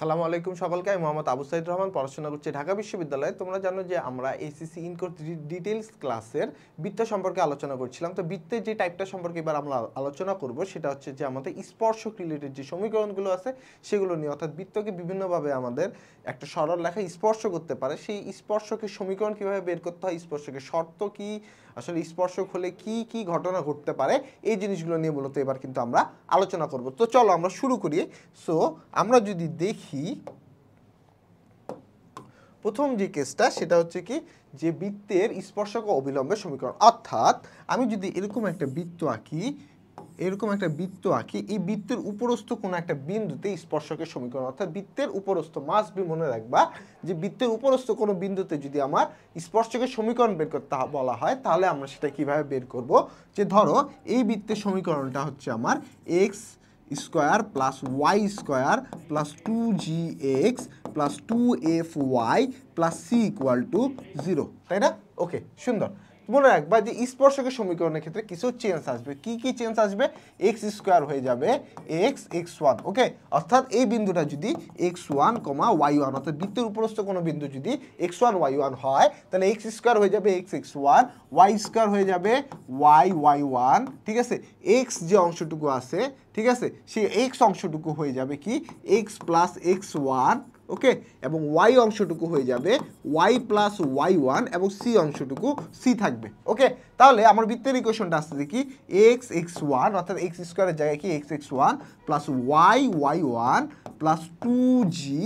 আসসালামু আলাইকুম সকলকে আমি মোহাম্মদ আবু সাইদ রহমান পড়াশোনা করছি ঢাকা বিশ্ববিদ্যালয়ে তোমরা জানো যে আমরা এসিসি ইনকোর ডিটেলস ক্লাসের বৃত্ত সম্পর্কে আলোচনা করছিলাম তো বৃত্তের যে টাইপটা সম্পর্কে এবার আমরা আলোচনা করব সেটা হচ্ছে যে আমাদের স্পর্শক রিলেটেড যে সমীকরণগুলো আছে সেগুলো নিয়ে অর্থাৎ বৃত্তকে বিভিন্নভাবে আমাদের একটা সরল লেখা স্পর্শ করতে পারে সেই স্পর্শকের সমীকরণ কীভাবে বের করতে হয় স্পর্শকের শর্ত কী আসলে স্পর্শক হলে কি কি ঘটনা ঘটতে পারে এই জিনিসগুলো নিয়ে মূলত এবার কিন্তু আমরা আলোচনা করব তো চলো আমরা শুরু করি সো আমরা যদি দেখি প্রথম যে কেসটা সেটা হচ্ছে কি যে বৃত্তের স্পর্শক অবিলম্বে সমীকরণ অর্থাৎ আমি যদি এরকম একটা বৃত্ত আঁকি এরকম একটা বৃত্ত আঁকি এই বৃত্তের উপরস্থ কোনো একটা বিন্দুতে স্পর্শকের সমীকরণ অর্থাৎ বৃত্তের উপরস্থ মাস বি মনে রাখবা যে বৃত্তের উপরস্থ কোনো বিন্দুতে যদি আমার স্পর্শকের সমীকরণ বের করতে বলা হয় তাহলে আমরা সেটা কিভাবে বের করব যে ধরো এই বৃত্তের সমীকরণটা হচ্ছে আমার x square plus y square plus two g x plus two f y plus c equal to zero তাই না ওকে সুন্দর মনে রাখবা যে স্পর্শকের সমীকরণের ক্ষেত্রে কিছু চেঞ্জ আসবে কি কি চেঞ্জ আসবে এক্স স্কোয়ার হয়ে যাবে এক্স এক্স ওয়ান ওকে অর্থাৎ এই বিন্দুটা যদি x one comma y one অর্থাৎ বৃত্তের উপরস্থ কোনো বিন্দু যদি এক্স ওয়ান ওয়াই ওয়ান হয় তাহলে এক্স স্কোয়ার হয়ে যাবে x x one y square হয়ে যাবে ওয়াই ওয়াই ওয়ান ঠিক আছে এক্স যে অংশটুকু আছে ঠিক আছে সেই এক্স অংশটুকু হয়ে যাবে কি x plus x one okay এবং ওয়াই অংশটুকু হয়ে যাবে ওয়াই প্লাস ওয়াই ওয়ান এবং সি অংশটুকু সি থাকবে ওকে তাহলে আমার বৃত্তের ইকুয়েশনটা আসছে কি এক্স এক্স ওয়ান অর্থাৎ এক্স স্কোয়ারের জায়গায় কি x x one plus y y one plus two g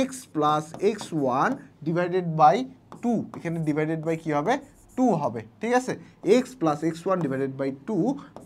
x plus x one divided by two এখানে ডিভাইডেড বাই কী হবে টু হবে ঠিক আছে x plus x one divided by two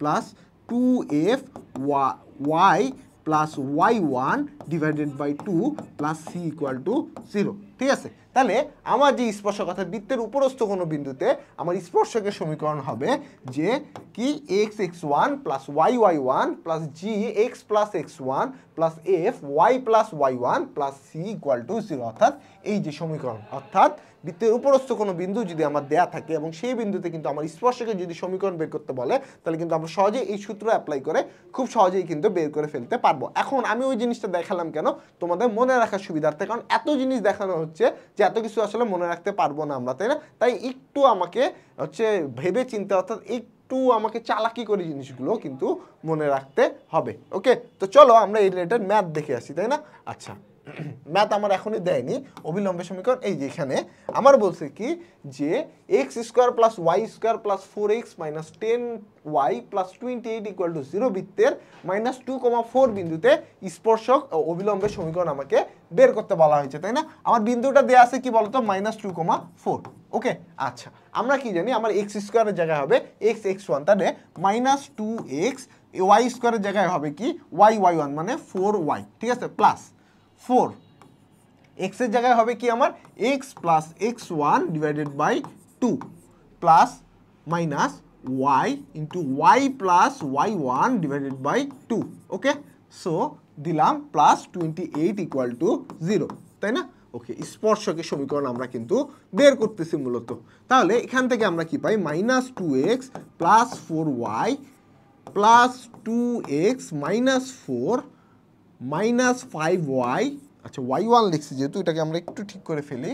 plus two f y plus y one divided by two plus c equal to zero ঠিক আছে তাহলে আমার যে স্পর্শক অর্থাৎ বৃত্তের উপরস্থ কোনো বিন্দুতে আমার স্পর্শকের সমীকরণ হবে যে কি x x one plus y y one plus g x plus x one plus f y plus y one plus c equal to zero অর্থাৎ এই যে সমীকরণ অর্থাৎ বৃত্তের উপরস্থ কোনো বিন্দু যদি আমার দেয়া থাকে এবং সেই বিন্দুতে কিন্তু আমার স্পর্শকে যদি সমীকরণ বের করতে বলে তাহলে কিন্তু আমরা সহজেই এই সূত্র অ্যাপ্লাই করে খুব সহজেই কিন্তু বের করে ফেলতে পারবো এখন আমি ওই জিনিসটা দেখালাম কেন তোমাদের মনে রাখার সুবিধার্থে কারণ এত জিনিস দেখানো হচ্ছে যে এত কিছু আসলে মনে রাখতে পারবো না আমরা তাই না তাই একটু আমাকে হচ্ছে ভেবে চিন্তা অর্থাৎ একটু আমাকে চালাকি করে জিনিসগুলো কিন্তু মনে রাখতে হবে ওকে তো চলো আমরা এই রিলেটেড ম্যাথ দেখে আসি তাই না আচ্ছা ম্যাথ আমার এখনই দেয়নি অবিলম্বে সমীকরণ এই যেখানে আমার বলছে কি যে x square plus y square plus four x minus ten y plus twenty eight equal to zero বৃত্তের মাইনাস টু কমা ফোর বিন্দুতে স্পর্শক অবিলম্বে সমীকরণ আমাকে বের করতে বলা হয়েছে তাই না আমার বিন্দুটা দেওয়া আছে কি বলতো minus two comma four okay আচ্ছা আমরা কি জানি আমার এক্স স্কোয়ারের জায়গায় হবে এক্স এক্স ওয়ান তাহলে মাইনাস টু এক্স ওয়াই স্কোয়ারের জায়গায় হবে কি ওয়াই ওয়াই ওয়ান মানে ফোর ওয়াই ঠিক আছে প্লাস ফোর এক্সের জায়গায় হবে কি আমার x plus x one divided by two plus minus y into y plus y one divided by two okay so দিলাম plus twenty eight equal to zero তাই না ওকে স্পর্শকে সমীকরণ আমরা কিন্তু বের করতেছি মূলত তাহলে এখান থেকে আমরা কি পাই minus two x plus four y plus two x minus four minus five y আচ্ছা ওয়াই ওয়ান লিখছি যেহেতু এটাকে আমরা একটু ঠিক করে ফেলি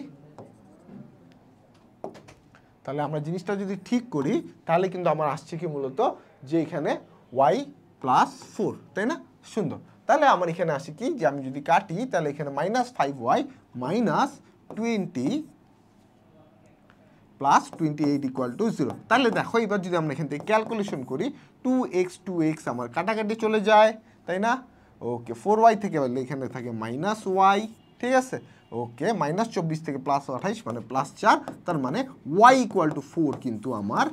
তাহলে আমরা জিনিসটা যদি ঠিক করি তাহলে কিন্তু আমার আসছে কি মূলত যে এখানে ওয়াই প্লাস ফোর তাই না সুন্দর তাহলে আমার এখানে আসে কি যে আমি যদি কাটি তাহলে এখানে minus five y minus twenty plus twenty eight equal to zero তাহলে দেখো এবার যদি আমরা এখান থেকে ক্যালকুলেশন করি টু এক্স টু এক্স আমার কাটাকাটি চলে যায় তাই না ওকে ফোর ওয়াই থেকে এখানে থাকে মাইনাস ওয়াই ঠিক আছে ওকে মাইনাস চব্বিশ থেকে প্লাস আঠাইশ মানে প্লাস চার তার মানে ওয়াই ইকুয়াল টু ফোর কিন্তু আমার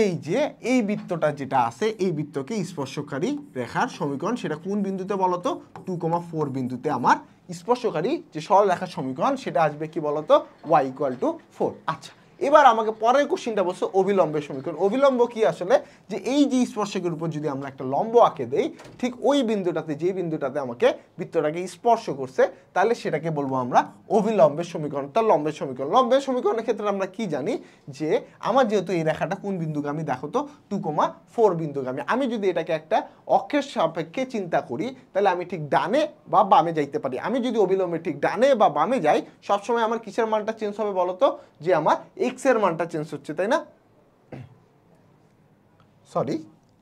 এই যে এই বৃত্তটা যেটা আছে এই বৃত্তকে স্পর্শকারী রেখার সমীকরণ সেটা কোন বিন্দুতে বলতো টু কমা ফোর বিন্দুতে আমার স্পর্শকারী যে সরল রেখার সমীকরণ সেটা আসবে কি বলতো ওয়াই ইকুয়াল টু ফোর আচ্ছা এবার আমাকে পরের কোশ্চিনটা বলছে অবিলম্বে সমীকরণ অবিলম্ব কি আসলে যে এই যে স্পর্শকের উপর যদি আমরা একটা লম্ব আঁকে দেই ঠিক ওই বিন্দুটাতে যে বিন্দুটাতে আমাকে বৃত্তটাকে স্পর্শ করছে তাহলে সেটাকে বলবো আমরা অবিলম্বের সমীকরণ তার লম্বের সমীকরণ লম্বের সমীকরণের ক্ষেত্রে আমরা কি জানি যে আমার যেহেতু এই রেখাটা কোন বিন্দুগামী দেখো তো টু কমা ফোর বিন্দুগামী আমি যদি এটাকে একটা অক্ষের সাপেক্ষে চিন্তা করি তাহলে আমি ঠিক ডানে বা বামে যাইতে পারি আমি যদি অবিলম্বে ঠিক ডানে বা বামে যাই সবসময় আমার কিসের মানটা চেঞ্জ হবে বলতো যে আমার এই এক্স এর মানটা চেঞ্জ হচ্ছে তাই না সরি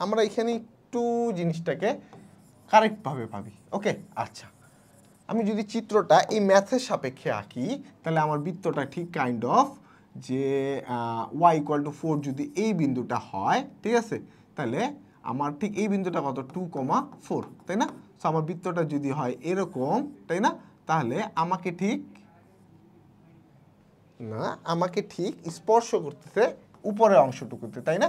আমরা এখানে একটু জিনিসটাকে কারেক্টভাবে ভাবি ওকে আচ্ছা আমি যদি চিত্রটা এই ম্যাথের সাপেক্ষে আঁকি তাহলে আমার বৃত্তটা ঠিক কাইন্ড অফ যে ওয়াই ইকুয়াল টু ফোর যদি এই বিন্দুটা হয় ঠিক আছে তাহলে আমার ঠিক এই বিন্দুটা কত টু কমা ফোর তাই না সো আমার বৃত্তটা যদি হয় এরকম তাই না তাহলে আমাকে ঠিক না আমাকে ঠিক স্পর্শ করতেছে উপরে অংশটুকুতে তাই না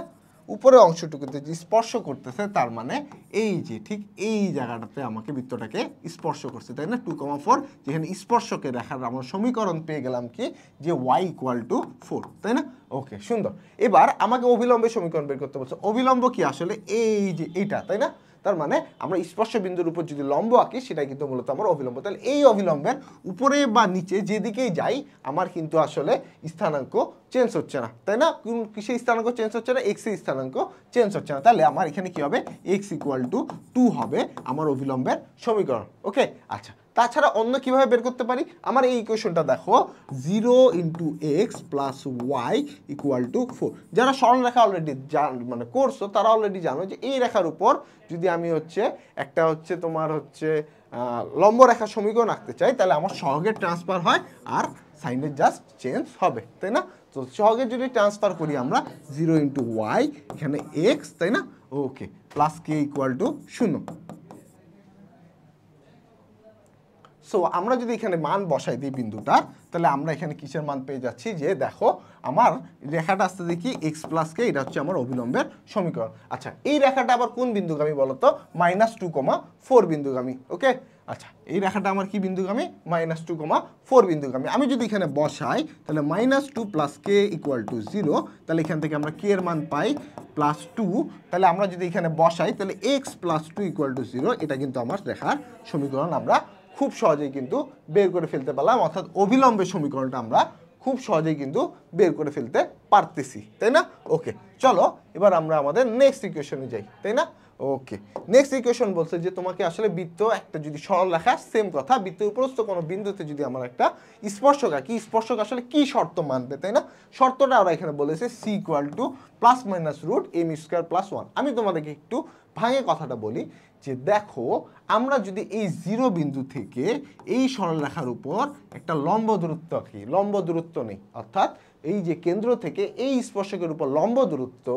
উপরে অংশটুকুতে যে স্পর্শ করতেছে তার মানে এই যে ঠিক এই জায়গাটাতে আমাকে বৃত্তটাকে স্পর্শ করছে তাই না টু কমা ফোর যেখানে স্পর্শকে দেখার আমরা সমীকরণ পেয়ে গেলাম কি যে ওয়াই ইকুয়াল টু ফোর তাই না ওকে সুন্দর এবার আমাকে অবিলম্বে সমীকরণ বের করতে বলছে অবিলম্ব কি আসলে এই যে এইটা তাই না তার মানে আমরা স্পর্শ বিন্দুর উপর যদি লম্ব আঁকি সেটা কিন্তু মূলত আমার অবিলম্ব তাহলে এই অবিলম্বের উপরে বা নিচে যেদিকেই যাই আমার কিন্তু আসলে স্থানাঙ্ক চেঞ্জ হচ্ছে না তাই না কৃষি স্থানাঙ্ক চেঞ্জ হচ্ছে না এক্সের স্থানাঙ্ক চেঞ্জ হচ্ছে না তাহলে আমার এখানে কি হবে এক্স ইকুয়াল টু টু হবে আমার অবিলম্বের সমীকরণ ওকে আচ্ছা তাছাড়া অন্য কিভাবে বের করতে পারি আমার এই ইকুয়েশনটা দেখো zero into x plus y equal to four যারা রেখা অলরেডি জান মানে করছো তারা অলরেডি জানো যে এই রেখার উপর যদি আমি হচ্ছে একটা হচ্ছে তোমার হচ্ছে লম্ব রেখা সমীকরণ আঁকতে চাই তাহলে আমার সহগের ট্রান্সফার হয় আর সাইনের জাস্ট চেঞ্জ হবে তাই না তো সহগের যদি ট্রান্সফার করি আমরা জিরো ইন্টু ওয়াই এখানে এক্স তাই না okay plus k equal to শূন্য সো আমরা যদি এখানে মান বসাই দিই বিন্দুটার তাহলে আমরা এখানে কিসের মান পেয়ে যাচ্ছি যে দেখো আমার রেখাটা আসতে দেখি এক্স প্লাস কে এটা হচ্ছে আমার অবিলম্বের সমীকরণ আচ্ছা এই রেখাটা আবার কোন বিন্দুগামী বলতো মাইনাস টু কমা ফোর বিন্দুগামী ওকে আচ্ছা এই রেখাটা আমার কি বিন্দুগামী মাইনাস টু কমা ফোর বিন্দুগামী আমি যদি এখানে বসাই তাহলে minus two plus k equal to zero তাহলে এখান থেকে আমরা কে এর মান পাই প্লাস টু তাহলে আমরা যদি এখানে বসাই তাহলে x plus two equal to zero এটা কিন্তু আমার রেখার সমীকরণ আমরা খুব সহজেই কিন্তু বের করে ফেলতে পারলাম অর্থাৎ অবিলম্বে সমীকরণটা আমরা খুব সহজেই কিন্তু বের করে ফেলতে পারতেছি তাই না ওকে চলো এবার আমরা আমাদের নেক্সট ইকুয়েশনে যাই তাই না ওকে নেক্সট ইকুয়েশন বলছে যে তোমাকে আসলে বৃত্ত একটা যদি সরল রেখা সেম কথা বৃত্তের উপরস্থ কোনো বিন্দুতে যদি আমার একটা স্পর্শক কি স্পর্শক আসলে কি শর্ত মানবে তাই না শর্তটা ওরা এখানে বলেছে c equal to plus minus root m square plus one আমি তোমাদেরকে একটু ভাঙে কথাটা বলি যে দেখো আমরা যদি এই জিরো বিন্দু থেকে এই সরলরেখার উপর একটা লম্ব দূরত্ব আঁকি লম্ব দূরত্ব নেই অর্থাৎ এই যে কেন্দ্র থেকে এই স্পর্শকের উপর লম্ব দূরত্ব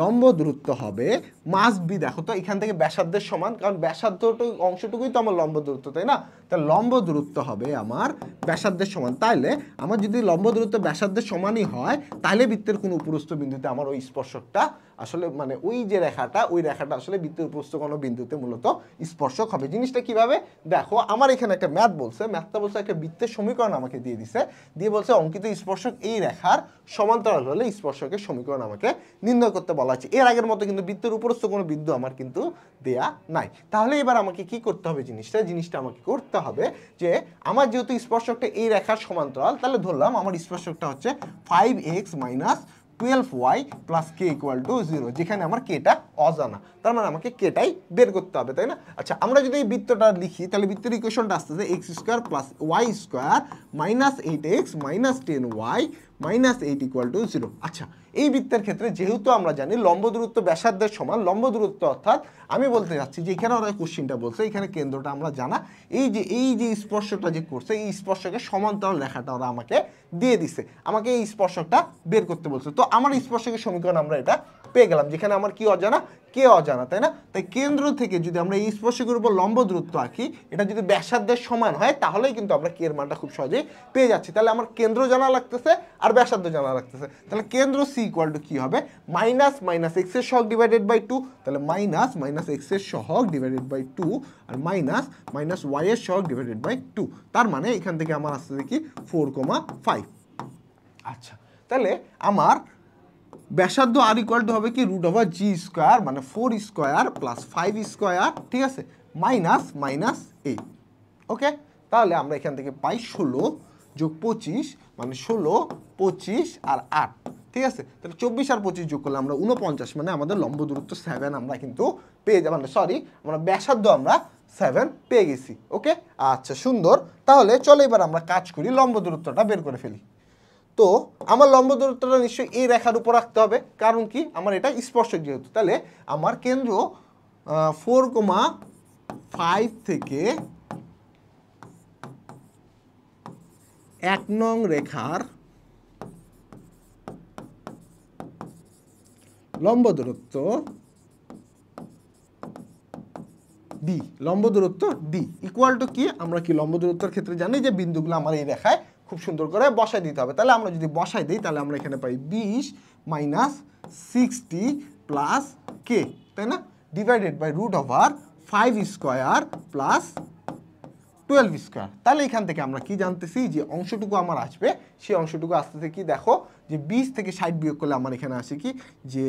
লম্ব দূরত্ব হবে মাস্ট বি দেখো তো এখান থেকে ব্যাসার্ধের সমান কারণ ব্যাসার্ধটু অংশটুকুই তো আমার লম্ব দূরত্ব তাই না তাহলে লম্ব দূরত্ব হবে আমার ব্যাসার্ধের সমান তাহলে আমার যদি লম্ব দূরত্ব ব্যাসার্ধের সমানই হয় তাহলে বৃত্তের কোনো উপরস্থ বিন্দুতে আমার ওই স্পর্শকটা আসলে মানে ওই যে রেখাটা ওই রেখাটা আসলে বৃত্তের উপরস্থ কোনো বিন্দুতে মূলত স্পর্শক হবে জিনিসটা কিভাবে দেখো আমার এখানে একটা ম্যাথ বলছে ম্যাথটা বলছে একটা বৃত্তের সমীকরণ আমাকে দিয়ে দিছে দিয়ে বলছে অঙ্কিত স্পর্শক এই রেখার সমান্তরাল হলে স্পর্শকের সমীকরণ আমাকে নির্ণয় করতে বলা হচ্ছে এর আগের মতো কিন্তু বৃত্তের উপর সমস্ত কোনো বিন্দু আমার কিন্তু দেয়া নাই তাহলে এবার আমাকে কি করতে হবে জিনিসটা জিনিসটা আমাকে করতে হবে যে আমার যেহেতু স্পর্শকটা এই রেখার সমান্তরাল তাহলে ধরলাম আমার স্পর্শকটা হচ্ছে five x minus twelve y plus k equal to zero যেখানে আমার কেটা অজানা তার মানে আমাকে কেটাই বের করতে হবে তাই না আচ্ছা আমরা যদি এই বৃত্তটা লিখি তাহলে বৃত্তের ইকুয়েশনটা আসতেছে x square plus y square minus eight x minus ten y minus eight equal to zero আচ্ছা এই বৃত্তের ক্ষেত্রে যেহেতু আমরা জানি লম্ব দূরত্ব ব্যাসার্ধের সমান লম্ব দূরত্ব অর্থাৎ আমি বলতে চাচ্ছি যে এখানে ওরা কোশ্চিনটা বলছে এখানে কেন্দ্রটা আমরা জানা এই যে এই যে স্পর্শটা যে করছে এই স্পর্শকে সমান্তরাল লেখাটা ওরা আমাকে দিয়ে দিছে আমাকে এই স্পর্শকটা বের করতে বলছে তো আমার স্পর্শকের সমীকরণ আমরা এটা পেয়ে গেলাম যেখানে আমার কি অজানা কে অজানা তাই না তাই কেন্দ্র থেকে যদি আমরা এই স্পর্শকের উপর লম্ব দূরত্ব আঁকি এটা যদি ব্যাসার্ধের সমান হয় তাহলেই কিন্তু আমরা কে এর মানটা খুব সহজেই পেয়ে যাচ্ছি তাহলে আমার কেন্দ্র জানা লাগতেছে আর ব্যাসার্ধ জানা লাগতেছে তাহলে কেন্দ্র সি ইকুয়াল টু কী হবে মাইনাস মাইনাস এক্সের সহগ ডিভাইডেড বাই টু তাহলে মাইনাস মাইনাস এক্সের সহগ ডিভাইডেড বাই টু আর মাইনাস মাইনাস ওয়াইয়ের সহগ ডিভাইডেড বাই টু তার মানে এখান থেকে আমার আসতে দেখি ফোর কমা ফাইভ আচ্ছা তাহলে আমার ব্যাসার্ধ আর ইকুয়াল টু হবে কি রুট ওভার জি স্কোয়ার মানে four square plus five square ঠিক আছে মাইনাস মাইনাস এই ওকে তাহলে আমরা এখান থেকে পাই ষোলো যোগ পঁচিশ মানে ষোলো পঁচিশ আর আট ঠিক আছে তাহলে চব্বিশ আর পঁচিশ যোগ করলে আমরা উনপঞ্চাশ মানে আমাদের লম্ব দূরত্ব সেভেন আমরা কিন্তু পেয়ে যাব মানে সরি আমরা ব্যাসার্ধ আমরা সেভেন পেয়ে গেছি ওকে আচ্ছা সুন্দর তাহলে চলো এবার আমরা কাজ করি লম্ব দূরত্বটা বের করে ফেলি তো আমার লম্ব দূরত্বটা নিশ্চয়ই এই রেখার উপর রাখতে হবে কারণ কি আমার এটা স্পর্শক যেহেতু তাহলে আমার কেন্দ্র ফোর কোমা ফাইভ থেকে এক নং রেখার লম্ব দূরত্ব ডি লম্ব দূরত্ব ডি ইকুয়াল টু কি আমরা কি লম্ব দূরত্বের ক্ষেত্রে জানি যে বিন্দুগুলো আমার এই রেখায় খুব সুন্দর করে বসাই দিতে হবে তাহলে আমরা যদি বসাই দিই তাহলে আমরা এখানে পাই বিশ মাইনাস সিক্সটি প্লাস কে তাই না divided by root over five square plus twelve square তাহলে এখান থেকে আমরা কি জানতেছি যে অংশটুকু আমার আসবে সেই অংশটুকু আসতে থেকে দেখো যে বিশ থেকে ষাট বিয়োগ করলে আমার এখানে আসে কি যে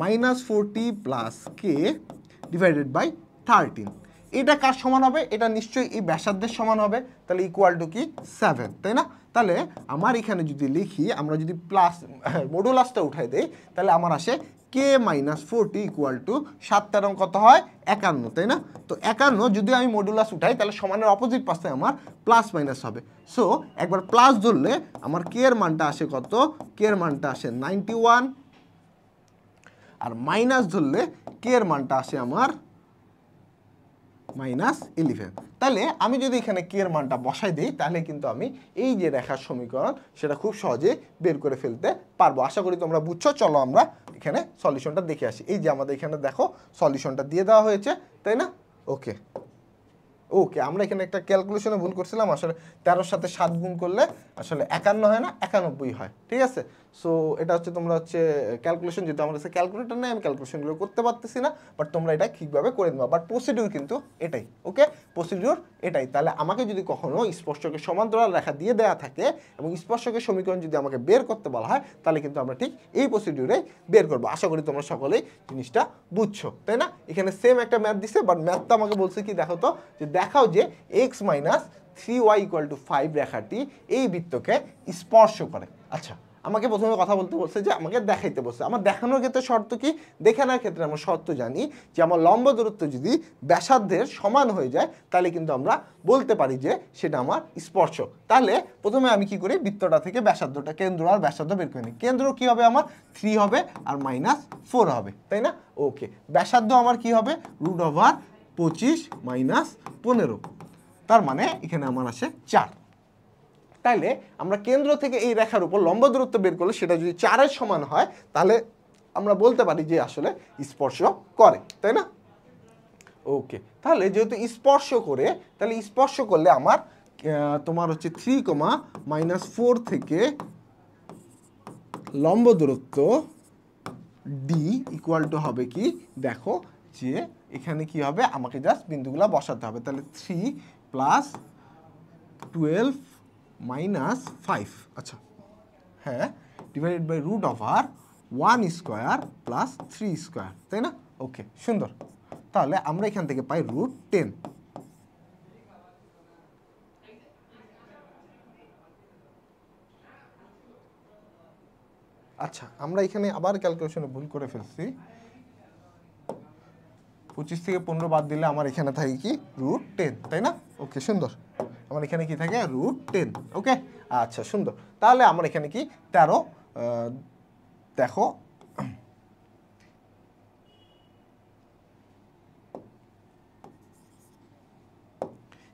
minus forty plus k divided by thirteen এটা কার সমান হবে এটা নিশ্চয়ই এই ব্যাসার্ধের সমান হবে তাহলে ইকুয়াল টু কি সেভেন তাই না তাহলে আমার এখানে যদি লিখি আমরা যদি প্লাস মডুলাসটা উঠাই দেই তাহলে আমার আসে k minus forty equal to সাত রং কত হয় একান্ন তাই না তো একান্ন যদি আমি মডুলাস উঠাই তাহলে সমানের অপোজিট পাশে আমার প্লাস মাইনাস হবে সো একবার প্লাস ধরলে আমার কে এর মানটা আসে কত কে এর মানটা আসে নাইনটি ওয়ান আর মাইনাস ধরলে কে এর মানটা আসে আমার মাইনাস ইলিভেন তাহলে আমি যদি এখানে কে এর মানটা বসাই দিই তাহলে কিন্তু আমি এই যে রেখার সমীকরণ সেটা খুব সহজে বের করে ফেলতে পারবো আশা করি তোমরা বুঝছো চলো আমরা এখানে সলিউশনটা দেখে আসি এই যে আমাদের এখানে দেখো সলিউশনটা দিয়ে দেওয়া হয়েছে তাই না ওকে ওকে আমরা এখানে একটা ক্যালকুলেশনে ভুল করছিলাম আসলে তেরোর সাথে সাত গুণ করলে আসলে একান্ন হয় না একানব্বই হয় ঠিক আছে সো এটা হচ্ছে তোমরা হচ্ছে ক্যালকুলেশন যেহেতু আমার কাছে ক্যালকুলেটার নেই আমি ক্যালকুলেশনগুলো করতে পারতেছি না বাট তোমরা এটা ঠিকভাবে করে দেবা বাট প্রসিডিউর কিন্তু এটাই ওকে প্রসিডিউর এটাই তাহলে আমাকে যদি কখনো স্পর্শকের সমান্তরাল রেখা দিয়ে দেওয়া থাকে এবং স্পর্শকের সমীকরণ যদি আমাকে বের করতে বলা হয় তাহলে কিন্তু আমরা ঠিক এই প্রসিডিউরে বের করবো আশা করি তোমরা সকলেই জিনিসটা বুঝছো তাই না এখানে সেম একটা ম্যাথ দিছে বাট ম্যাথটা আমাকে বলছে কি দেখো তো যে দেখাও যে x minus three y equal to five রেখাটি এই বৃত্তকে স্পর্শ করে আচ্ছা আমাকে প্রথমে কথা বলতে বলছে যে আমাকে দেখাইতে বলছে আমার দেখানোর ক্ষেত্রে শর্ত কি দেখানোর ক্ষেত্রে আমরা শর্ত জানি যে আমার লম্ব দূরত্ব যদি ব্যাসার্ধের সমান হয়ে যায় তাহলে কিন্তু আমরা বলতে পারি যে সেটা আমার স্পর্শক তাহলে প্রথমে আমি কি করি বৃত্তটা থেকে ব্যাসার্ধটা কেন্দ্র আর ব্যাসার্ধ বের করে নিই কেন্দ্র কী হবে আমার থ্রি হবে আর মাইনাস ফোর হবে তাই না ওকে ব্যাসার্ধ আমার কি হবে রুট ওভার পঁচিশ মাইনাস পনেরো তার মানে এখানে আমার আছে চার তাইলে আমরা কেন্দ্র থেকে এই রেখার উপর লম্ব দূরত্ব বের করলে সেটা যদি চারের সমান হয় তাহলে আমরা বলতে পারি যে আসলে স্পর্শ করে তাই না ওকে তাহলে যেহেতু স্পর্শ করে তাহলে স্পর্শ করলে আমার তোমার হচ্ছে থ্রি কমা মাইনাস ফোর থেকে লম্ব দূরত্ব ডি ইকুয়াল টু হবে কি দেখো যে এখানে কি হবে আমাকে জাস্ট বিন্দুগুলো বসাতে হবে তাহলে three plus twelve minus five আচ্ছা হ্যাঁ ডিভাইডেড বাই রুট অফ আর one square plus three square তাই না ওকে সুন্দর তাহলে আমরা এখান থেকে পাই রুট টেন আচ্ছা আমরা এখানে আবার ক্যালকুলেশনে ভুল করে ফেলছি পঁচিশ থেকে পনেরো বাদ দিলে আমার এখানে থাকে কি রুট টেন তাই না ওকে সুন্দর আমার এখানে কি থাকে রুট টেন ওকে আচ্ছা সুন্দর তাহলে আমার এখানে কি তেরো দেখো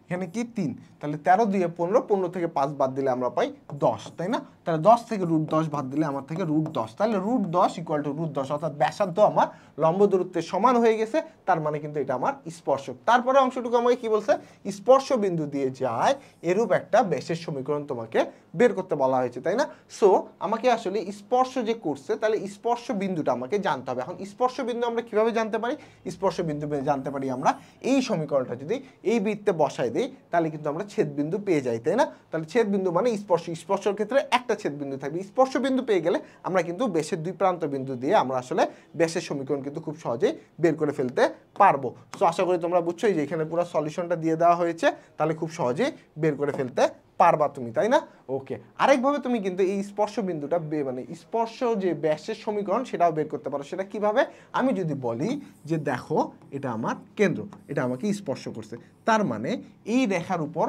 এখানে কি তিন তাহলে তেরো দিয়ে পনেরো পনেরো থেকে পাঁচ বাদ দিলে আমরা পাই দশ তাই না তাহলে দশ থেকে রুট দশ বাদ দিলে আমার থেকে রুট দশ তাহলে রুট দশ ইকুয়াল টু রুট দশ অর্থাৎ ব্যাসার্ধ আমার লম্ব দূরত্বের সমান হয়ে গেছে তার মানে কিন্তু এটা আমার স্পর্শক তারপরে অংশটুকু আমাকে কি বলছে স্পর্শ বিন্দু দিয়ে যায় এরূপ একটা ব্যাসের সমীকরণ তোমাকে বের করতে বলা হয়েছে তাই না সো আমাকে আসলে স্পর্শ যে করছে তাহলে স্পর্শ বিন্দুটা আমাকে জানতে হবে এখন স্পর্শ বিন্দু আমরা কিভাবে জানতে পারি স্পর্শ বিন্দু জানতে পারি আমরা এই সমীকরণটা যদি এই বৃত্তে বসায় দিই তাহলে কিন্তু আমরা ছেদ বিন্দু পেয়ে যাই তাই না তাহলে ছেদ বিন্দু মানে স্পর্শ স্পর্শের ক্ষেত্রে একটা বিন্দু থাকবে স্পর্শ বিন্দু পেয়ে গেলে আমরা কিন্তু বেশের দুই প্রান্ত বিন্দু দিয়ে আমরা আসলে বেশের সমীকরণ কিন্তু খুব সহজেই বের করে ফেলতে পারবো সো আশা করি তোমরা বুঝছো যে এখানে পুরো সলিউশনটা দিয়ে দেওয়া হয়েছে তাহলে খুব সহজেই বের করে ফেলতে পারবা তুমি তাই না ওকে আরেকভাবে তুমি কিন্তু এই স্পর্শ বিন্দুটা মানে স্পর্শ যে ব্যাসের সমীকরণ সেটাও বের করতে পারো সেটা কিভাবে আমি যদি বলি যে দেখো এটা আমার কেন্দ্র এটা আমাকে স্পর্শ করছে তার মানে এই রেখার উপর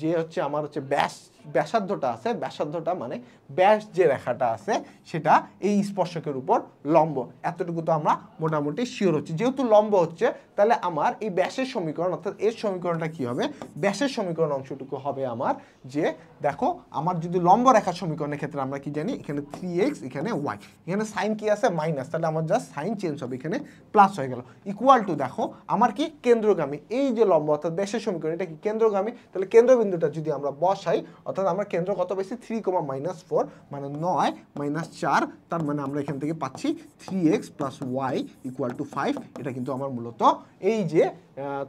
যে হচ্ছে আমার হচ্ছে ব্যাস ব্যাসার্ধটা আছে ব্যাসার্ধটা মানে ব্যাস যে রেখাটা আছে সেটা এই স্পর্শকের উপর লম্ব এতটুকু তো আমরা মোটামুটি শিওর হচ্ছি যেহেতু লম্ব হচ্ছে তাহলে আমার এই ব্যাসের সমীকরণ অর্থাৎ এর সমীকরণটা কি হবে ব্যাসের সমীকরণ অংশটুকু হবে আমার যে দেখো আমার যদি লম্ব রেখার সমীকরণের ক্ষেত্রে আমরা কি জানি এখানে থ্রি এক্স এখানে ওয়াই এখানে সাইন কি আছে মাইনাস তাহলে আমার জাস্ট সাইন চেঞ্জ হবে এখানে প্লাস হয়ে গেল ইকুয়াল টু দেখো আমার কি কেন্দ্রগামী এই যে লম্ব অর্থাৎ ব্যাসের সমীকরণ এটা কি কেন্দ্রগামী তাহলে কেন্দ্রবিন্দুটা যদি আমরা বসাই অর্থাৎ আমরা কেন্দ্র কত পেয়েছি থ্রি কমা মাইনাস ফোর মানে নয় মাইনাস চার তার মানে আমরা এখান থেকে পাচ্ছি three x plus y equal to five এটা কিন্তু আমার মূলত এই যে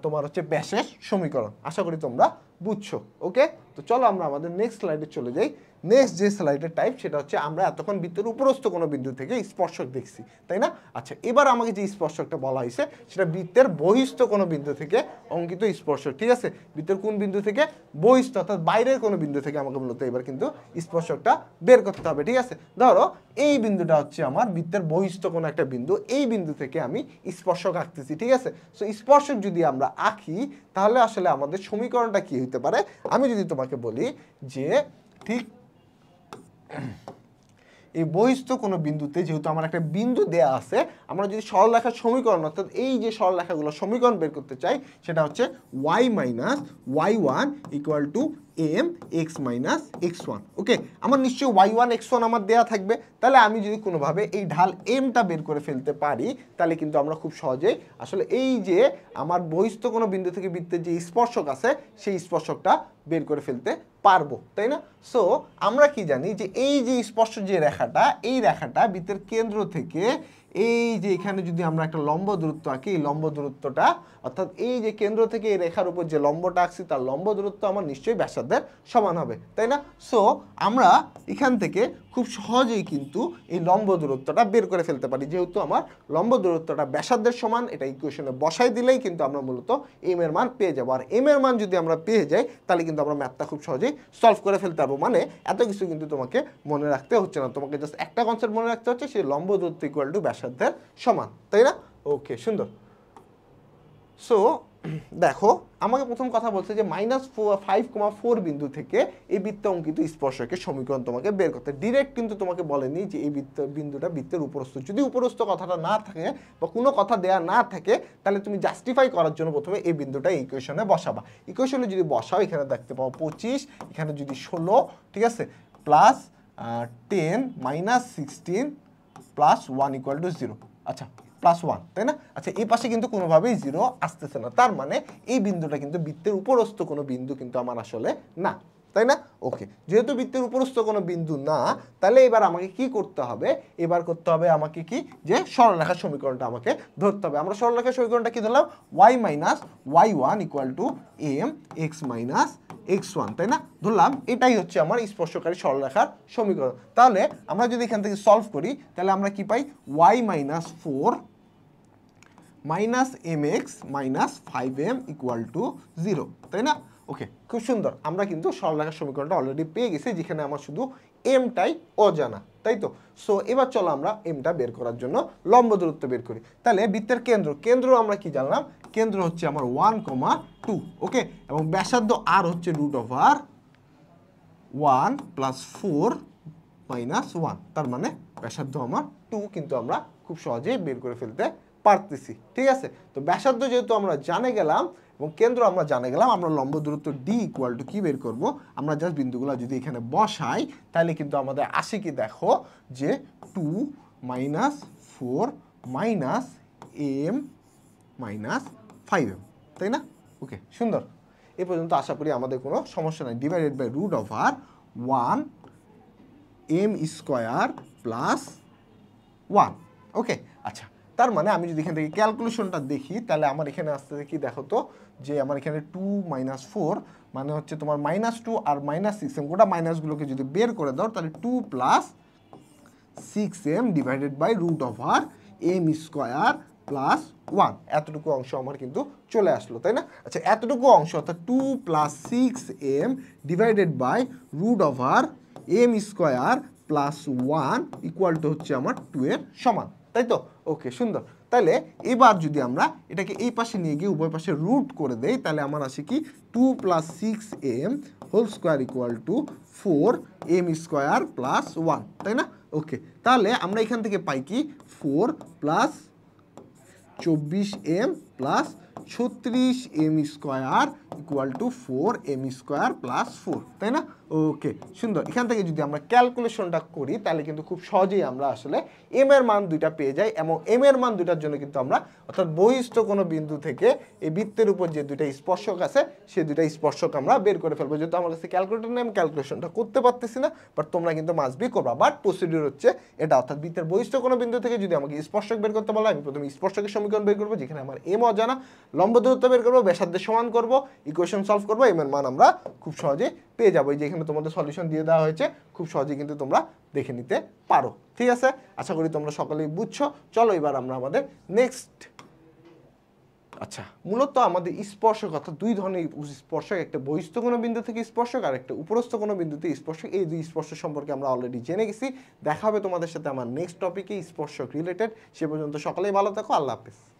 তোমার হচ্ছে ব্যাসের সমীকরণ আশা করি তোমরা বুঝছো ওকে তো চলো আমরা আমাদের নেক্সট স্লাইডে চলে যাই নেক্সট যে স্লাইডের টাইপ সেটা হচ্ছে আমরা এতক্ষণ বৃত্তের উপরস্থ কোনো বিন্দু থেকে স্পর্শক দেখছি তাই না আচ্ছা এবার আমাকে যে স্পর্শকটা বলা হয়েছে সেটা বৃত্তের বহিষ্ঠ কোনো বিন্দু থেকে অঙ্কিত স্পর্শক ঠিক আছে বৃত্তের কোন বিন্দু থেকে বহিস্থ অর্থাৎ বাইরের কোনো বিন্দু থেকে আমাকে মূলত এবার কিন্তু স্পর্শকটা বের করতে হবে ঠিক আছে ধরো এই বিন্দুটা হচ্ছে আমার বৃত্তের বহিষ্ঠ কোনো একটা বিন্দু এই বিন্দু থেকে আমি স্পর্শক আঁকতেছি ঠিক আছে সো স্পর্শক যদি আমরা আঁকি তাহলে আসলে আমাদের সমীকরণটা কি হইতে পারে আমি যদি তোমাকে বলি যে ঠিক এই বহিস্থ কোনো বিন্দুতে যেহেতু আমার একটা বিন্দু দেয়া আছে আমরা যদি সরলরেখার সমীকরণ অর্থাৎ এই যে সরলরেখাগুলো সমীকরণ বের করতে চাই সেটা হচ্ছে y minus y one equal to m x minus x one okay আমার নিশ্চয়ই ওয়াই ওয়ান এক্স ওয়ান আমার দেওয়া থাকবে তাহলে আমি যদি কোনোভাবে এই ঢাল এমটা বের করে ফেলতে পারি তাহলে কিন্তু আমরা খুব সহজেই আসলে এই যে আমার বহিস্থ কোনো বিন্দু থেকে বৃত্তের যে স্পর্শক আছে সেই স্পর্শকটা বের করে ফেলতে পারবো তাই না সো আমরা কি জানি যে এই যে স্পর্শ যে রেখাটা এই রেখাটা বৃত্তের কেন্দ্র থেকে এই যে এখানে যদি আমরা একটা লম্ব দূরত্ব আঁকি এই লম্ব দূরত্বটা অর্থাৎ এই যে কেন্দ্র থেকে এই রেখার উপর যে লম্বটা আঁকছি তার লম্ব দূরত্ব আমার নিশ্চয়ই ব্যাসার্ধের সমান হবে তাই না সো আমরা এখান থেকে খুব সহজেই কিন্তু এই লম্ব দূরত্বটা বের করে ফেলতে পারি যেহেতু আমার লম্ব দূরত্বটা ব্যাসার্ধের সমান এটা ইকুয়েশনে বসাই দিলেই কিন্তু আমরা মূলত এম এর মান পেয়ে যাবো আর এম এর মান যদি আমরা পেয়ে যাই তাহলে কিন্তু আমরা ম্যাথটা খুব সহজেই সলভ করে ফেলতে পারবো মানে এত কিছু কিন্তু তোমাকে মনে রাখতে হচ্ছে না তোমাকে জাস্ট একটা কনসেপ্ট মনে রাখতে হচ্ছে সেই লম্ব দূরত্ব ইকুয়াল টু ব্যাসার্ধ ব্যাসার্ধের সমান তাই না ওকে সুন্দর সো দেখো আমাকে প্রথম কথা বলছে যে মাইনাস ফাইভ ফোর বিন্দু থেকে এই বৃত্ত অঙ্কিত স্পর্শকের সমীকরণ তোমাকে বের করতে ডিরেক্ট কিন্তু তোমাকে বলেনি যে এই বৃত্ত বিন্দুটা বৃত্তের উপরস্থ যদি উপরস্থ কথাটা না থাকে বা কোনো কথা দেয়া না থাকে তাহলে তুমি জাস্টিফাই করার জন্য প্রথমে এই বিন্দুটা ইকুয়েশনে বসাবা ইকুয়েশনে যদি বসাও এখানে দেখতে পাও পঁচিশ এখানে যদি ষোলো ঠিক আছে plus ten minus sixteen plus one equal to zero আচ্ছা প্লাস ওয়ান তাই না আচ্ছা এই পাশে কিন্তু কোনোভাবেই জিরো আসতেছে না তার মানে এই বিন্দুটা কিন্তু বৃত্তের উপরস্থ কোনো বিন্দু কিন্তু আমার আসলে না তাই না ওকে যেহেতু বৃত্তের উপরস্থ কোনো বিন্দু না তাহলে এবার আমাকে কি করতে হবে এবার করতে হবে আমাকে কি যে সরলরেখার সমীকরণটা আমাকে ধরতে হবে আমরা সরলরেখার সমীকরণটা কি ধরলাম y minus y one equal to m x minus x one তাই না ধরলাম এটাই হচ্ছে আমার স্পর্শকারী সরলরেখার সমীকরণ তাহলে আমরা যদি এখান থেকে সলভ করি তাহলে আমরা কি পাই y minus four minus m x minus five m equal to zero তাই না ওকে খুব সুন্দর আমরা কিন্তু সরলরেখার সমীকরণটা অলরেডি পেয়ে গেছি যেখানে আমার শুধু এমটাই অজানা তাই তো সো এবার চলো আমরা এমটা বের করার জন্য লম্ব দূরত্ব বের করি তাহলে বৃত্তের কেন্দ্র কেন্দ্র আমরা কি জানলাম কেন্দ্র হচ্ছে আমার ওয়ান কমা টু ওকে এবং ব্যাসার্ধ আর হচ্ছে root over one plus four minus one তার মানে ব্যাসার্ধ আমার টু কিন্তু আমরা খুব সহজেই বের করে ফেলতে পারতেছি ঠিক আছে তো ব্যাসার্ধ যেহেতু আমরা জানে গেলাম এবং কেন্দ্র আমরা জানা গেলাম আমরা লম্ব দূরত্ব ডি ইকুয়াল টু কী বের করবো আমরা জাস্ট বিন্দুগুলো যদি এখানে বসাই তাহলে কিন্তু আমাদের আসে কি দেখো যে two minus four minus m minus five m তাই না ওকে সুন্দর এ পর্যন্ত আশা করি আমাদের কোনো সমস্যা নাই divided by root over one m square plus one okay আচ্ছা তার মানে আমি যদি এখান থেকে ক্যালকুলেশনটা দেখি তাহলে আমার এখানে আসতে দেখি দেখো তো যে আমার এখানে টু মাইনাস ফোর মানে হচ্ছে তোমার মাইনাস টু আর মাইনাস সিক্স এম গোটা মাইনাসগুলোকে যদি বের করে দাও তাহলে two plus six m divided by root over m square plus one এতটুকু অংশ আমার কিন্তু চলে আসলো তাই না আচ্ছা এতটুকু অংশ অর্থাৎ two plus six m divided by root over m square plus one equal to হচ্ছে আমার টু এর সমান তাই তো ওকে সুন্দর তাহলে এবার যদি আমরা এটাকে এই পাশে নিয়ে গিয়ে উভয় পাশে রুট করে দেই তাহলে আমার আসে কি two plus six m whole square equal to four m square plus one তাই না ওকে তাহলে আমরা এখান থেকে পাই কি ফোর প্লাস চব্বিশ এম প্লাস ছত্রিশ m square equal to four m square plus four তাই না ওকে সুন্দর এখান থেকে যদি আমরা ক্যালকুলেশনটা করি তাহলে কিন্তু খুব সহজেই আমরা আসলে এম এর মান দুইটা পেয়ে যাই এবং এম এর মান দুইটার জন্য কিন্তু আমরা অর্থাৎ বহিষ্ঠ কোনো বিন্দু থেকে এই বৃত্তের উপর যে দুইটা স্পর্শক আছে সে দুইটা স্পর্শক আমরা বের করে ফেলবো যেহেতু আমার কাছে ক্যালকুলেটর নেই আমি ক্যালকুলেশনটা করতে পারতেছি না বাট তোমরা কিন্তু মাসবি করবা বাট প্রসিডিউর হচ্ছে এটা অর্থাৎ বৃত্তের বহিষ্ঠ কোনো বিন্দু থেকে যদি আমাকে স্পর্শক বের করতে বলা আমি প্রথমে স্পর্শকের সমীকরণ বের করবো যেখানে আমার এম অজানা লম্ব দূরত্ব বের করবো ব্যাসার্ধের সমান করবো ইকুয়েশন সলভ করবো এর মান আমরা খুব সহজে পেয়ে যাবো এই যে এখানে তোমাদের সলিউশন দিয়ে দেওয়া হয়েছে খুব সহজে কিন্তু তোমরা দেখে নিতে পারো ঠিক আছে আশা করি তোমরা সকলেই বুঝছো চলো এবার আমরা আমাদের নেক্সট আচ্ছা মূলত আমাদের স্পর্শক অর্থাৎ দুই ধরনের স্পর্শক একটা বহিস্থ কোনো বিন্দু থেকে স্পর্শক আর একটা উপরস্থ কোনো বিন্দুতে স্পর্শক এই দুই স্পর্শ সম্পর্কে আমরা অলরেডি জেনে গেছি দেখা হবে তোমাদের সাথে আমার নেক্সট টপিকে স্পর্শক রিলেটেড সে পর্যন্ত সকলেই ভালো থাকো আল্লাহ হাফেজ